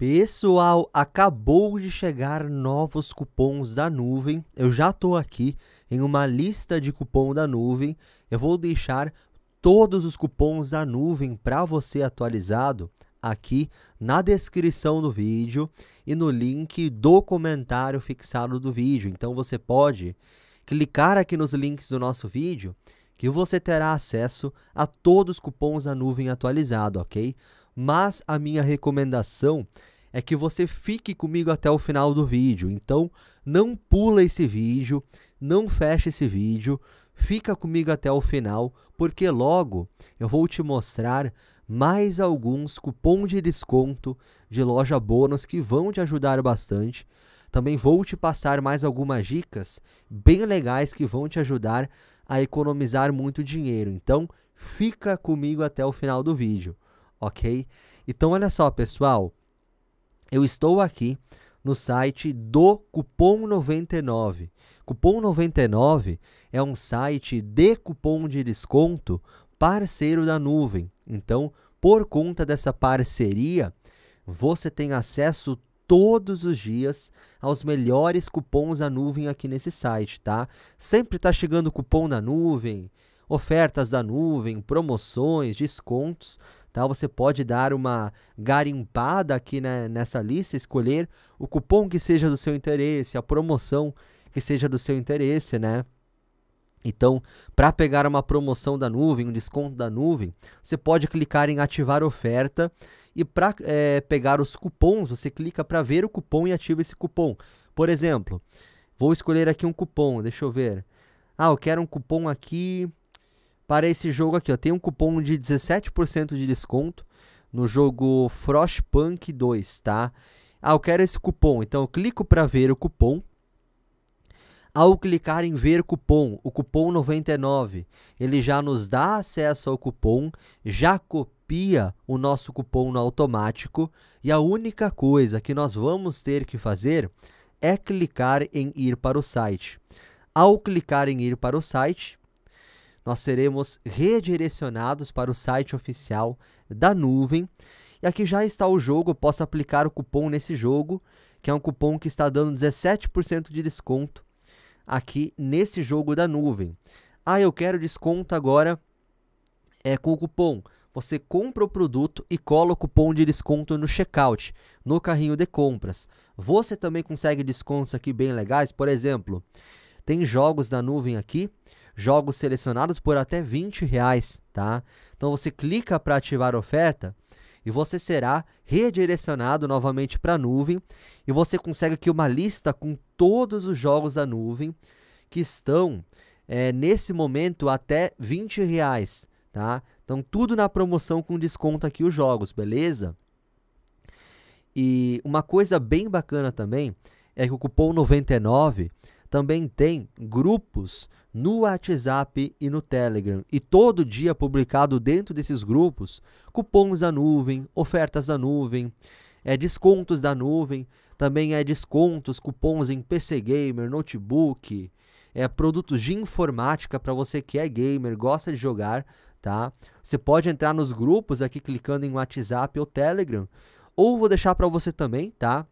Pessoal, acabou de chegar novos cupons da nuvem. Eu já estou aqui em uma lista de cupom da nuvem. Eu vou deixar todos os cupons da nuvem para você atualizado aqui na descrição do vídeo e no link do comentário fixado do vídeo. Então você pode clicar aqui nos links do nosso vídeo que você terá acesso a todos os cupons da nuvem atualizado, ok? mas a minha recomendação é que você fique comigo até o final do vídeo. Então, não pula esse vídeo, não feche esse vídeo, fica comigo até o final, porque logo eu vou te mostrar mais alguns cupons de desconto de loja bônus que vão te ajudar bastante. Também vou te passar mais algumas dicas bem legais que vão te ajudar a economizar muito dinheiro. Então, fica comigo até o final do vídeo ok? Então, olha só, pessoal. Eu estou aqui no site do Cupom 99. Cupom 99 é um site de cupom de desconto parceiro da nuvem. Então, por conta dessa parceria, você tem acesso todos os dias aos melhores cupons da nuvem aqui nesse site, tá? Sempre tá chegando cupom da nuvem, ofertas da nuvem, promoções, descontos. Tá? Você pode dar uma garimpada aqui né, nessa lista, escolher o cupom que seja do seu interesse, a promoção que seja do seu interesse, né? Então, para pegar uma promoção da nuvem, um desconto da nuvem, você pode clicar em ativar oferta e para é, pegar os cupons, você clica para ver o cupom e ativa esse cupom. Por exemplo, vou escolher aqui um cupom, deixa eu ver. Ah, eu quero um cupom aqui para esse jogo aqui, ó, tem um cupom de 17% de desconto no jogo Frostpunk 2, tá? Ah, eu quero esse cupom, então eu clico para ver o cupom. Ao clicar em ver cupom, o cupom 99, ele já nos dá acesso ao cupom, já copia o nosso cupom no automático e a única coisa que nós vamos ter que fazer é clicar em ir para o site. Ao clicar em ir para o site, nós seremos redirecionados para o site oficial da nuvem. E aqui já está o jogo, eu posso aplicar o cupom nesse jogo, que é um cupom que está dando 17% de desconto aqui nesse jogo da nuvem. Ah, eu quero desconto agora é, com o cupom. Você compra o produto e cola o cupom de desconto no checkout, no carrinho de compras. Você também consegue descontos aqui bem legais, por exemplo, tem jogos da nuvem aqui jogos selecionados por até 20 reais, tá? Então você clica para ativar a oferta e você será redirecionado novamente para a nuvem e você consegue aqui uma lista com todos os jogos da nuvem que estão é, nesse momento até 20 reais, tá? Então tudo na promoção com desconto aqui os jogos, beleza? E uma coisa bem bacana também é que o cupom 99 também tem grupos no WhatsApp e no Telegram. E todo dia publicado dentro desses grupos cupons da nuvem, ofertas da nuvem, é, descontos da nuvem, também é descontos, cupons em PC Gamer, notebook, é, produtos de informática para você que é gamer, gosta de jogar, tá? Você pode entrar nos grupos aqui clicando em WhatsApp ou Telegram. Ou vou deixar para você também, tá?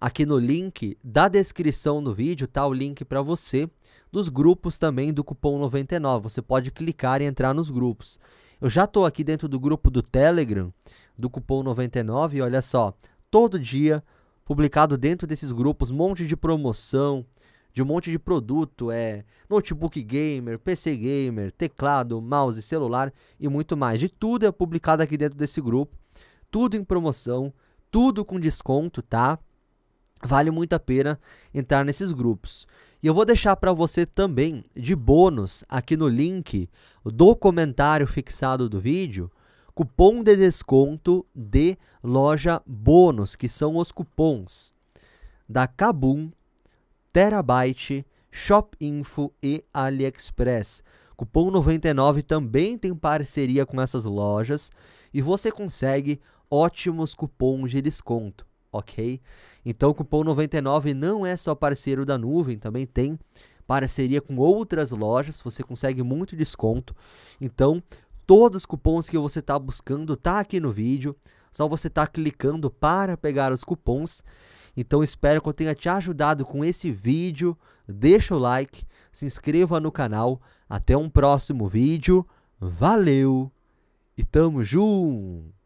Aqui no link da descrição do vídeo tá o link para você dos grupos também do cupom 99. Você pode clicar e entrar nos grupos. Eu já estou aqui dentro do grupo do Telegram do cupom 99 e olha só, todo dia publicado dentro desses grupos monte de promoção, de um monte de produto, é notebook gamer, PC gamer, teclado, mouse, celular e muito mais. De tudo é publicado aqui dentro desse grupo, tudo em promoção, tudo com desconto, tá? vale muito a pena entrar nesses grupos. E eu vou deixar para você também de bônus aqui no link do comentário fixado do vídeo cupom de desconto de loja bônus, que são os cupons da Kabum, Terabyte, Shopinfo e AliExpress. Cupom 99 também tem parceria com essas lojas e você consegue ótimos cupons de desconto ok? Então o cupom 99 não é só parceiro da nuvem, também tem parceria com outras lojas, você consegue muito desconto. Então, todos os cupons que você está buscando tá aqui no vídeo. Só você tá clicando para pegar os cupons. Então espero que eu tenha te ajudado com esse vídeo. Deixa o like, se inscreva no canal. Até um próximo vídeo. Valeu e tamo junto!